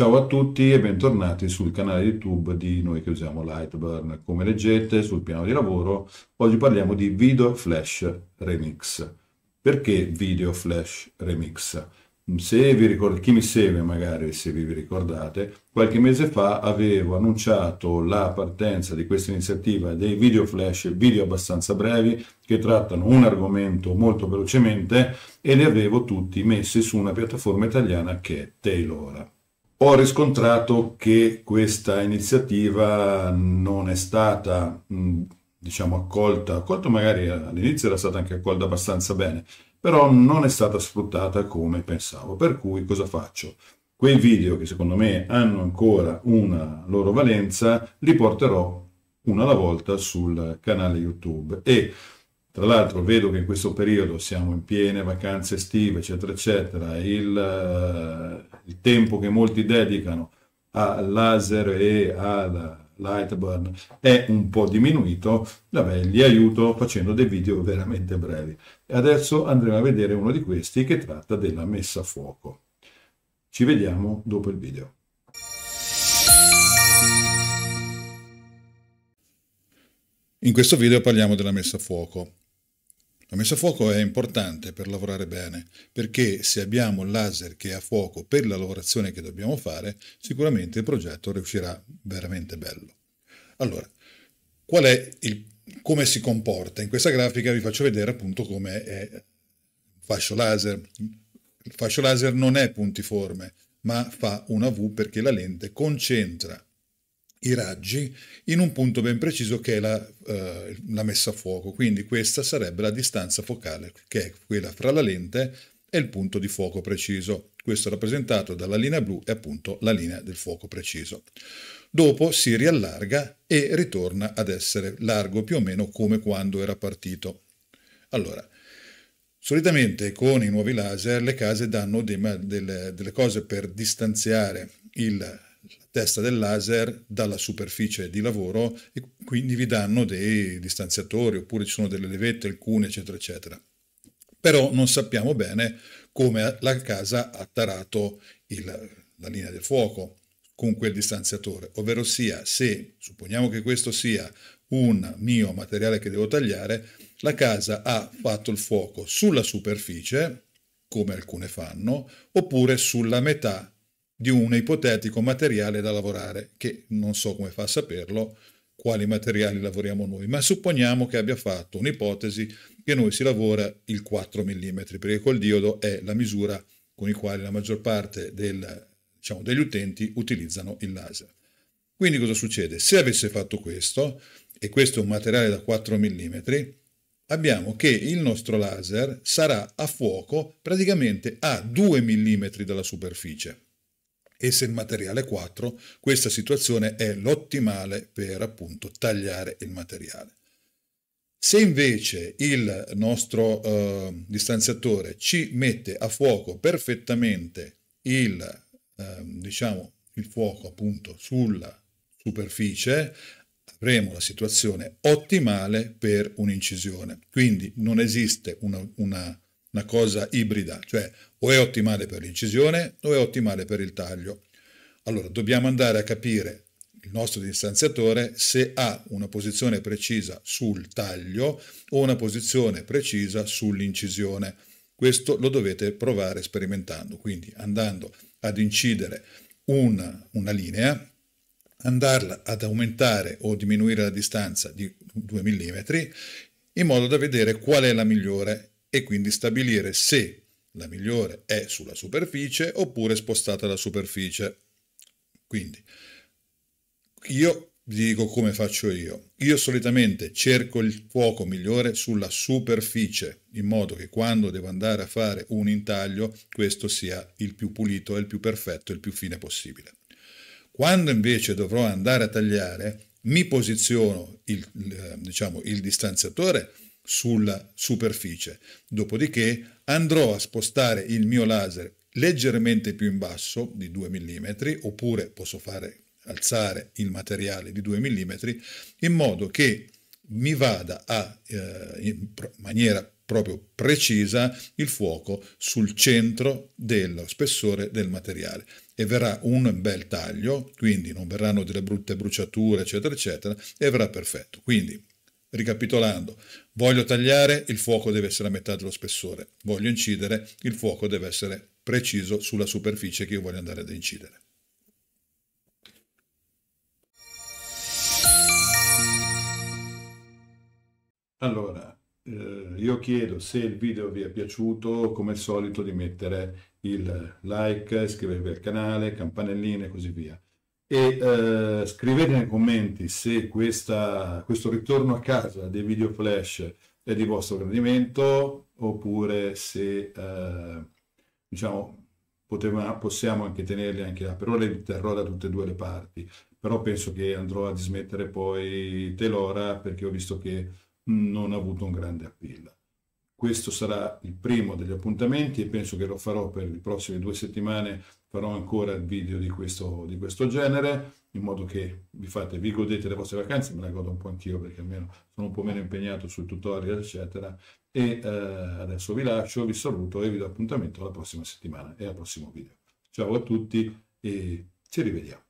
Ciao a tutti e bentornati sul canale YouTube di noi che usiamo Lightburn. Come leggete sul piano di lavoro, oggi parliamo di Video Flash Remix. Perché Video Flash Remix? Se vi ricord- chi mi segue magari, se vi ricordate, qualche mese fa avevo annunciato la partenza di questa iniziativa dei video flash, video abbastanza brevi, che trattano un argomento molto velocemente e li avevo tutti messi su una piattaforma italiana che è Taylora ho riscontrato che questa iniziativa non è stata, diciamo, accolta, accolta magari all'inizio era stata anche accolta abbastanza bene, però non è stata sfruttata come pensavo. Per cui cosa faccio? Quei video che secondo me hanno ancora una loro valenza, li porterò una alla volta sul canale YouTube e tra l'altro vedo che in questo periodo siamo in piene vacanze estive, eccetera, eccetera, il eh, tempo che molti dedicano al laser e al Lightburn è un po' diminuito, vabbè, li aiuto facendo dei video veramente brevi. E adesso andremo a vedere uno di questi che tratta della messa a fuoco. Ci vediamo dopo il video. In questo video parliamo della messa a fuoco. La messa a fuoco è importante per lavorare bene, perché se abbiamo il laser che è a fuoco per la lavorazione che dobbiamo fare, sicuramente il progetto riuscirà veramente bello. Allora, qual è il, come si comporta? In questa grafica vi faccio vedere appunto come è il fascio laser. Il fascio laser non è puntiforme, ma fa una V perché la lente concentra i raggi in un punto ben preciso che è la, eh, la, messa a fuoco. Quindi questa sarebbe la distanza focale, che è quella fra la lente e il punto di fuoco preciso. Questo è rappresentato dalla linea blu è appunto la linea del fuoco preciso. Dopo si riallarga e ritorna ad essere largo più o meno come quando era partito. Allora, solitamente con i nuovi laser le case danno dei, delle, delle cose per distanziare il la testa del laser dalla superficie di lavoro e quindi vi danno dei distanziatori oppure ci sono delle levette, alcune, eccetera, eccetera. Però non sappiamo bene come la casa ha tarato il, la linea del fuoco con quel distanziatore, ovvero sia se supponiamo che questo sia un mio materiale che devo tagliare, la casa ha fatto il fuoco sulla superficie, come alcune fanno, oppure sulla metà di un ipotetico materiale da lavorare, che non so come fa a saperlo quali materiali lavoriamo noi, ma supponiamo che abbia fatto un'ipotesi che noi si lavora il 4 mm, perché col diodo è la misura con i quali la maggior parte del, diciamo, degli utenti utilizzano il laser. Quindi cosa succede? Se avesse fatto questo, e questo è un materiale da 4 mm, abbiamo che il nostro laser sarà a fuoco praticamente a 2 mm dalla superficie e se il materiale è 4 questa situazione è l'ottimale per appunto tagliare il materiale. Se invece il nostro eh, distanziatore ci mette a fuoco perfettamente il, eh, diciamo, il fuoco appunto sulla superficie, avremo la situazione ottimale per un'incisione. Quindi non esiste una, una una cosa ibrida, cioè o è ottimale per l'incisione o è ottimale per il taglio. Allora dobbiamo andare a capire il nostro distanziatore se ha una posizione precisa sul taglio o una posizione precisa sull'incisione. Questo lo dovete provare sperimentando, quindi andando ad incidere una, una linea, andarla ad aumentare o diminuire la distanza di 2 mm in modo da vedere qual è la migliore e quindi stabilire se la migliore è sulla superficie oppure spostata la superficie. Quindi io vi dico come faccio io. Io solitamente cerco il fuoco migliore sulla superficie, in modo che quando devo andare a fare un intaglio, questo sia il più pulito, il più perfetto, il più fine possibile. Quando invece dovrò andare a tagliare, mi posiziono il, eh, diciamo, il distanziatore sulla superficie. Dopodiché andrò a spostare il mio laser leggermente più in basso di 2 mm oppure posso fare alzare il materiale di 2 mm in modo che mi vada a eh, in maniera proprio precisa il fuoco sul centro dello spessore del materiale e verrà un bel taglio, quindi non verranno delle brutte bruciature eccetera eccetera e verrà perfetto. Quindi Ricapitolando, voglio tagliare, il fuoco deve essere a metà dello spessore, voglio incidere, il fuoco deve essere preciso sulla superficie che io voglio andare ad incidere. Allora, eh, io chiedo se il video vi è piaciuto, come al solito di mettere il like, iscrivervi al canale, campanelline e così via e eh, scrivete nei commenti se questa, questo ritorno a casa dei video flash è di vostro gradimento oppure se eh, diciamo poteva, possiamo anche tenerli anche là. Per le terrò da tutte e due le parti, però penso che andrò a dismettere poi Telora perché ho visto che non ha avuto un grande appeal. Questo sarà il primo degli appuntamenti e penso che lo farò per le prossime due settimane, farò ancora il video di questo, di questo genere, in modo che vi fate, vi godete le vostre vacanze, me la godo un po' anch'io perché almeno sono un po' meno impegnato sul tutorial, eccetera. E eh, adesso vi lascio, vi saluto e vi do appuntamento la prossima settimana e al prossimo video. Ciao a tutti e ci rivediamo.